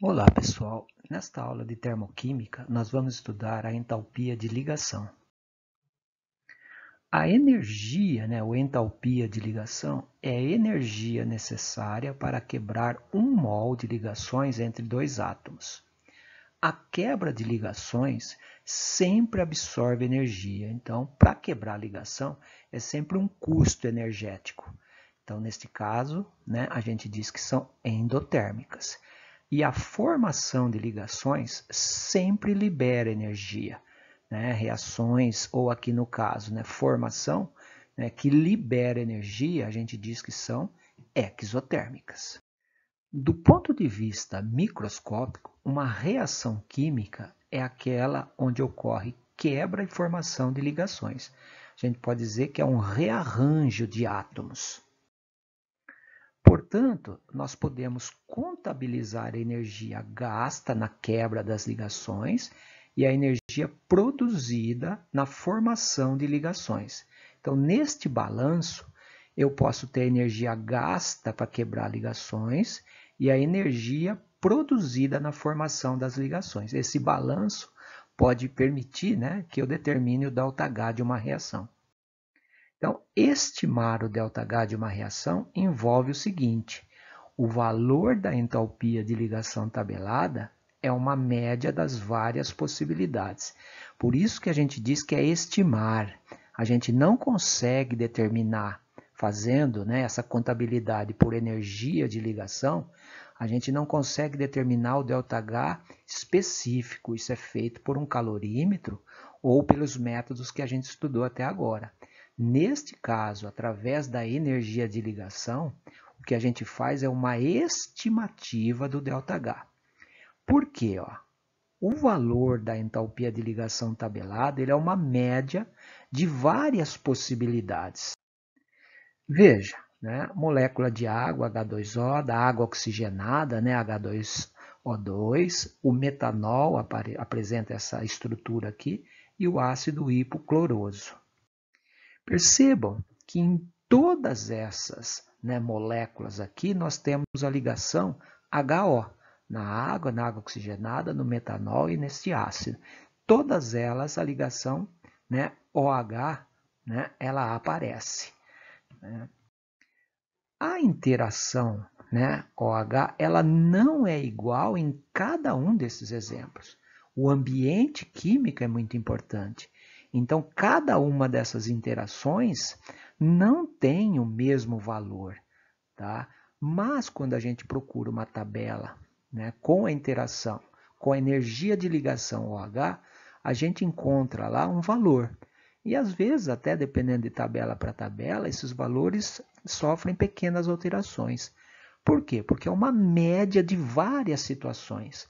Olá pessoal, nesta aula de termoquímica nós vamos estudar a entalpia de ligação. A energia, né, ou entalpia de ligação, é a energia necessária para quebrar um mol de ligações entre dois átomos. A quebra de ligações sempre absorve energia, então para quebrar a ligação é sempre um custo energético. Então, neste caso, né, a gente diz que são endotérmicas. E a formação de ligações sempre libera energia, né? reações, ou aqui no caso, né? formação né? que libera energia, a gente diz que são exotérmicas. Do ponto de vista microscópico, uma reação química é aquela onde ocorre quebra e formação de ligações. A gente pode dizer que é um rearranjo de átomos. Portanto, nós podemos contabilizar a energia gasta na quebra das ligações e a energia produzida na formação de ligações. Então, neste balanço, eu posso ter energia gasta para quebrar ligações e a energia produzida na formação das ligações. Esse balanço pode permitir né, que eu determine o ΔH de uma reação. Então, estimar o ΔH de uma reação envolve o seguinte: o valor da entalpia de ligação tabelada é uma média das várias possibilidades. Por isso que a gente diz que é estimar. A gente não consegue determinar, fazendo né, essa contabilidade por energia de ligação, a gente não consegue determinar o ΔH específico. Isso é feito por um calorímetro ou pelos métodos que a gente estudou até agora. Neste caso, através da energia de ligação, o que a gente faz é uma estimativa do ΔH. Por quê? Ó? O valor da entalpia de ligação tabelada ele é uma média de várias possibilidades. Veja, né? molécula de água, H2O, da água oxigenada, né? H2O2, o metanol apresenta essa estrutura aqui, e o ácido hipocloroso. Percebam que em todas essas né, moléculas aqui nós temos a ligação HO na água, na água oxigenada, no metanol e neste ácido. Todas elas a ligação né, OH né, ela aparece. Né? A interação né, OH ela não é igual em cada um desses exemplos. O ambiente químico é muito importante. Então, cada uma dessas interações não tem o mesmo valor, tá? Mas quando a gente procura uma tabela né, com a interação, com a energia de ligação OH, a gente encontra lá um valor. E às vezes, até dependendo de tabela para tabela, esses valores sofrem pequenas alterações. Por quê? Porque é uma média de várias situações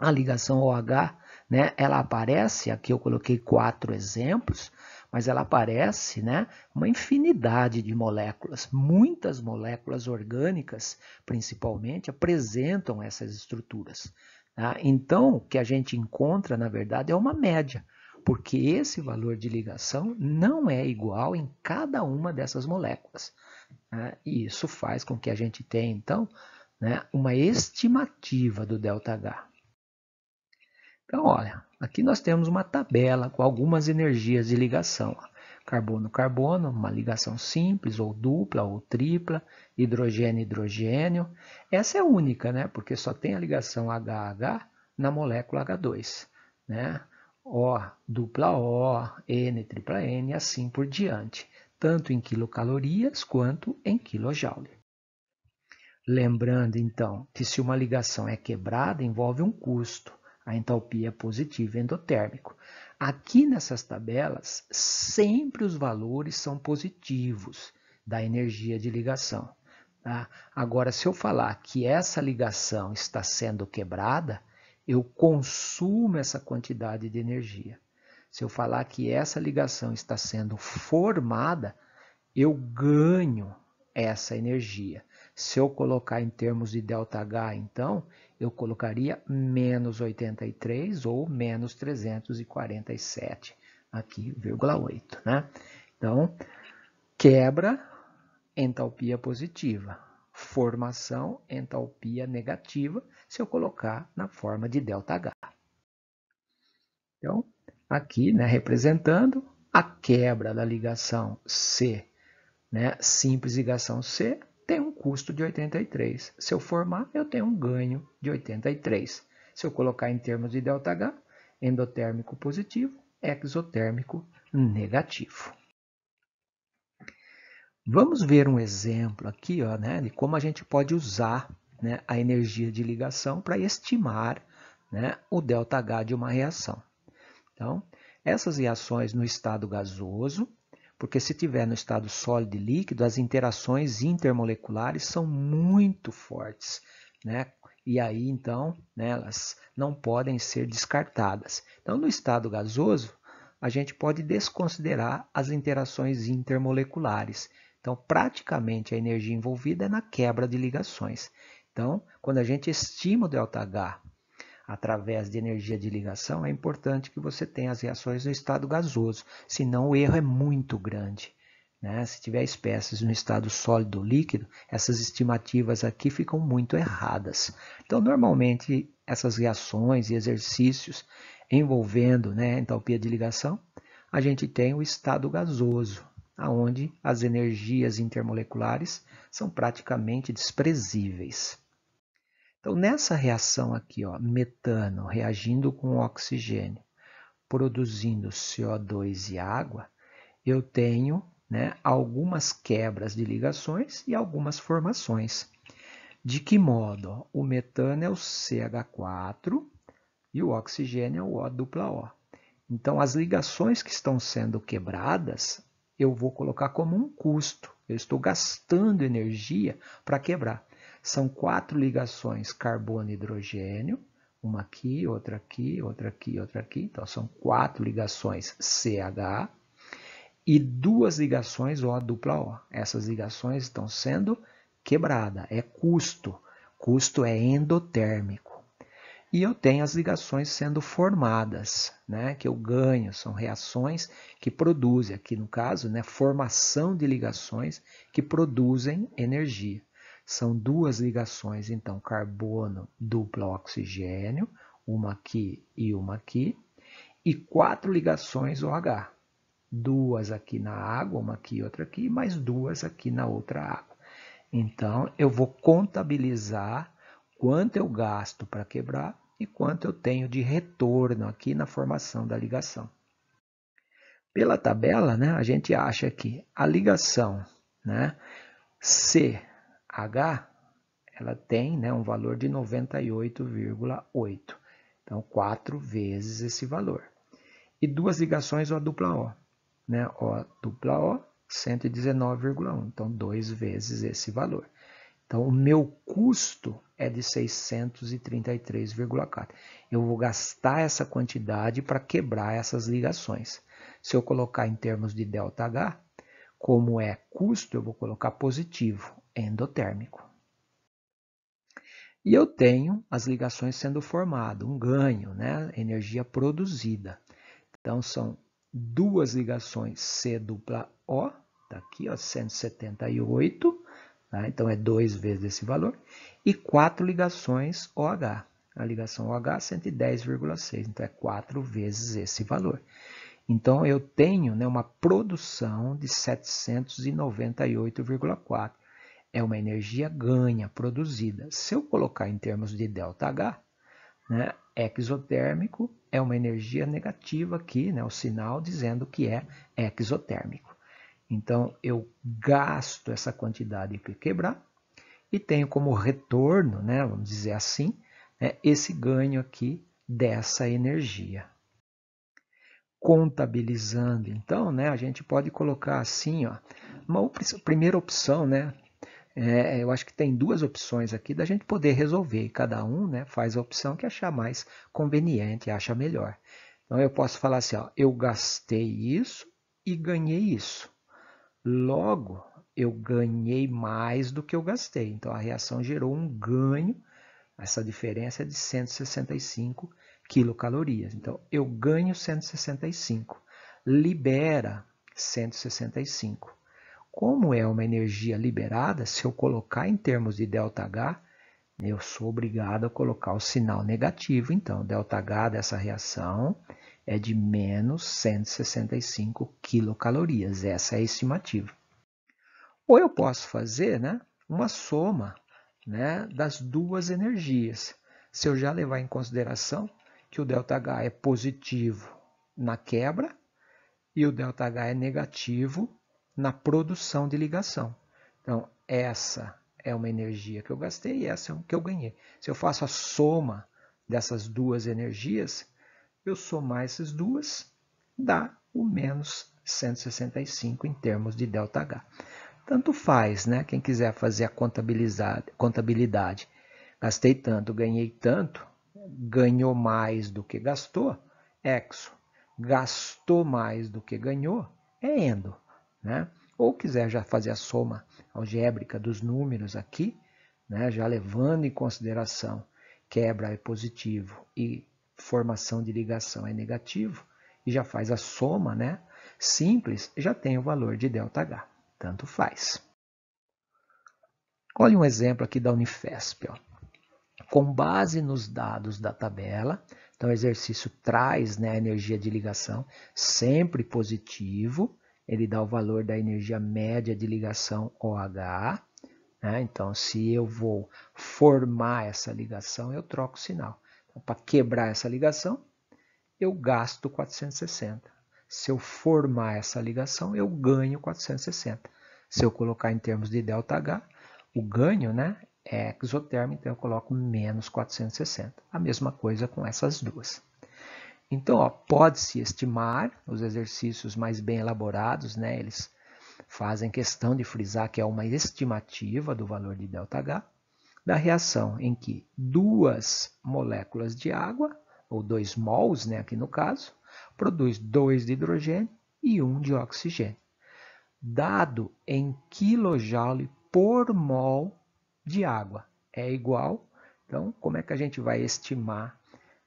a ligação OH, né, ela aparece, aqui eu coloquei quatro exemplos, mas ela aparece né, uma infinidade de moléculas. Muitas moléculas orgânicas, principalmente, apresentam essas estruturas. Tá? Então, o que a gente encontra, na verdade, é uma média, porque esse valor de ligação não é igual em cada uma dessas moléculas. Né? E isso faz com que a gente tenha, então, né, uma estimativa do ΔH. Então, olha, aqui nós temos uma tabela com algumas energias de ligação. Carbono-carbono, uma ligação simples, ou dupla, ou tripla, hidrogênio-hidrogênio. Essa é única, né? porque só tem a ligação HH na molécula H2. Né? O, dupla O, N, tripla N, e assim por diante, tanto em quilocalorias quanto em quilojoule. Lembrando, então, que se uma ligação é quebrada, envolve um custo a entalpia é positiva é endotérmico. Aqui nessas tabelas, sempre os valores são positivos da energia de ligação. Tá? Agora, se eu falar que essa ligação está sendo quebrada, eu consumo essa quantidade de energia. Se eu falar que essa ligação está sendo formada, eu ganho essa energia. Se eu colocar em termos de ΔH, então, eu colocaria menos 83 ou menos 347, aqui, vírgula 8, né? Então, quebra entalpia positiva, formação entalpia negativa, se eu colocar na forma de ΔH. Então, aqui, né, representando a quebra da ligação C, né, simples ligação C, tem um custo de 83. Se eu formar, eu tenho um ganho de 83. Se eu colocar em termos de ΔH, endotérmico positivo, exotérmico negativo. Vamos ver um exemplo aqui ó, né, de como a gente pode usar né, a energia de ligação para estimar né, o ΔH de uma reação. Então, essas reações no estado gasoso, porque se tiver no estado sólido e líquido, as interações intermoleculares são muito fortes, né? E aí então, né, elas não podem ser descartadas. Então, no estado gasoso, a gente pode desconsiderar as interações intermoleculares. Então, praticamente a energia envolvida é na quebra de ligações. Então, quando a gente estima o ΔH através de energia de ligação, é importante que você tenha as reações no estado gasoso, senão o erro é muito grande. Né? Se tiver espécies no estado sólido ou líquido, essas estimativas aqui ficam muito erradas. Então, normalmente, essas reações e exercícios envolvendo né, entalpia de ligação, a gente tem o estado gasoso, aonde as energias intermoleculares são praticamente desprezíveis. Então, nessa reação aqui, ó, metano reagindo com oxigênio, produzindo CO2 e água, eu tenho né, algumas quebras de ligações e algumas formações. De que modo? O metano é o CH4 e o oxigênio é o O dupla O. Então, as ligações que estão sendo quebradas, eu vou colocar como um custo. Eu estou gastando energia para quebrar. São quatro ligações carbono e hidrogênio, uma aqui, outra aqui, outra aqui, outra aqui. Então, são quatro ligações CH e duas ligações O dupla O. Essas ligações estão sendo quebradas, é custo. Custo é endotérmico. E eu tenho as ligações sendo formadas, né, que eu ganho, são reações que produzem, aqui no caso, né, formação de ligações que produzem energia. São duas ligações, então, carbono duplo oxigênio, uma aqui e uma aqui, e quatro ligações OH. Duas aqui na água, uma aqui e outra aqui, mais duas aqui na outra água. Então, eu vou contabilizar quanto eu gasto para quebrar e quanto eu tenho de retorno aqui na formação da ligação. Pela tabela, né, a gente acha que a ligação né, C H ela tem né, um valor de 98,8. Então, quatro vezes esse valor. E duas ligações O dupla O. Né? O dupla O, 119,1. Então, dois vezes esse valor. Então, o meu custo é de 633,4. Eu vou gastar essa quantidade para quebrar essas ligações. Se eu colocar em termos de ΔH, como é custo, eu vou colocar positivo endotérmico. E eu tenho as ligações sendo formadas, um ganho, né? energia produzida. Então, são duas ligações C dupla O, está aqui, ó, 178, né, então é 2 vezes esse valor, e quatro ligações OH. A ligação OH é 110,6, então é 4 vezes esse valor. Então, eu tenho né, uma produção de 798,4 é uma energia ganha, produzida. Se eu colocar em termos de ΔH, né, exotérmico é uma energia negativa aqui, né, o sinal dizendo que é exotérmico. Então, eu gasto essa quantidade que quebrar e tenho como retorno, né, vamos dizer assim, né, esse ganho aqui dessa energia. Contabilizando, então, né, a gente pode colocar assim, ó, uma primeira opção, né, é, é, eu acho que tem duas opções aqui da gente poder resolver. Cada um né, faz a opção que achar mais conveniente, acha melhor. Então eu posso falar assim: ó, eu gastei isso e ganhei isso. Logo, eu ganhei mais do que eu gastei. Então a reação gerou um ganho. Essa diferença é de 165 quilocalorias. Então eu ganho 165, libera 165. Como é uma energia liberada, se eu colocar em termos de ΔH, eu sou obrigado a colocar o sinal negativo. Então, ΔH dessa reação é de menos 165 kcal. Essa é a estimativa. Ou eu posso fazer né, uma soma né, das duas energias. Se eu já levar em consideração que o ΔH é positivo na quebra e o ΔH é negativo na produção de ligação. Então, essa é uma energia que eu gastei e essa é uma que eu ganhei. Se eu faço a soma dessas duas energias, eu somar essas duas, dá o menos 165 em termos de ΔH. Tanto faz, né? Quem quiser fazer a contabilidade, contabilidade, gastei tanto, ganhei tanto, ganhou mais do que gastou, exo. Gastou mais do que ganhou, é endo né? ou quiser já fazer a soma algébrica dos números aqui, né? já levando em consideração quebra é positivo e formação de ligação é negativo, e já faz a soma né? simples, já tem o valor de ΔH. Tanto faz. Olha um exemplo aqui da Unifesp. Ó. Com base nos dados da tabela, então o exercício traz né, a energia de ligação sempre positivo, ele dá o valor da energia média de ligação OHA. Né? Então, se eu vou formar essa ligação, eu troco o sinal. Então, Para quebrar essa ligação, eu gasto 460. Se eu formar essa ligação, eu ganho 460. Se eu colocar em termos de ΔH, o ganho né, é exotermo, então eu coloco menos 460. A mesma coisa com essas duas. Então, pode-se estimar os exercícios mais bem elaborados, né? Eles fazem questão de frisar que é uma estimativa do valor de ΔH da reação em que duas moléculas de água, ou dois mols, né, aqui no caso, produz dois de hidrogênio e um de oxigênio, dado em quilojoule por mol de água. É igual, então, como é que a gente vai estimar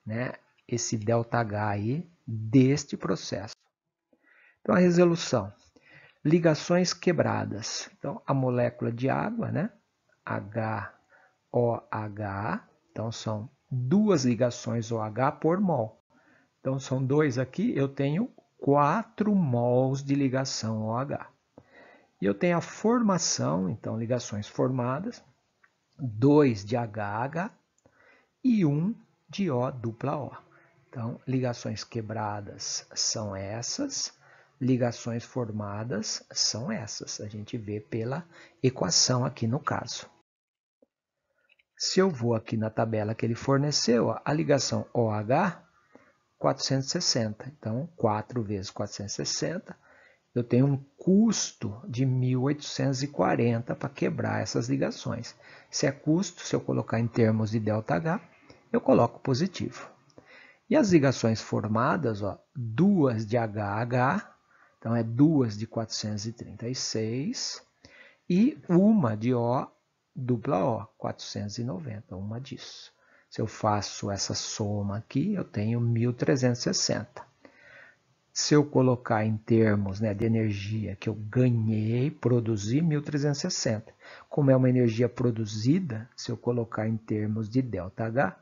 né, esse aí deste processo. Então, a resolução. Ligações quebradas. Então, a molécula de água, né? HOH. Então, são duas ligações OH por mol. Então, são dois aqui, eu tenho 4 mols de ligação OH. E eu tenho a formação, então, ligações formadas, 2 de HH e 1 um de O dupla O. Então, ligações quebradas são essas, ligações formadas são essas. A gente vê pela equação aqui no caso. Se eu vou aqui na tabela que ele forneceu, a ligação OH, 460. Então, 4 vezes 460, eu tenho um custo de 1.840 para quebrar essas ligações. Se é custo, se eu colocar em termos de ΔH, eu coloco positivo. E as ligações formadas, ó, duas de HH, então é duas de 436 e uma de O, dupla O, 490, uma disso. Se eu faço essa soma aqui, eu tenho 1360 se eu colocar em termos né, de energia que eu ganhei, produzi 1360. Como é uma energia produzida, se eu colocar em termos de ΔH,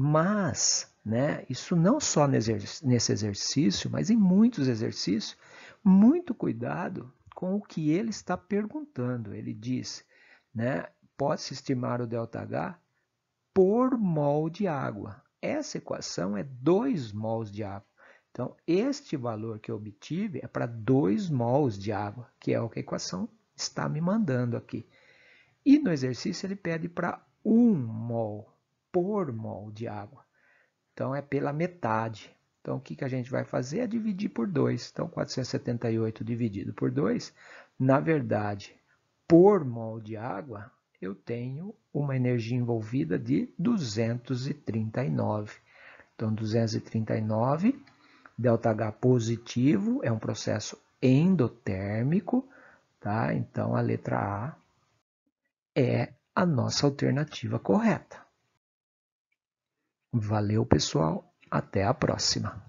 Mas, né, isso não só nesse exercício, mas em muitos exercícios, muito cuidado com o que ele está perguntando. Ele diz, né, pode-se estimar o ΔH por mol de água. Essa equação é 2 mols de água. Então, este valor que eu obtive é para 2 mols de água, que é o que a equação está me mandando aqui. E no exercício ele pede para 1 um mol por mol de água. Então é pela metade. Então o que, que a gente vai fazer é dividir por 2. Então 478 dividido por 2, na verdade, por mol de água, eu tenho uma energia envolvida de 239. Então 239, ΔH positivo, é um processo endotérmico, tá? Então a letra A é a nossa alternativa correta. Valeu pessoal, até a próxima!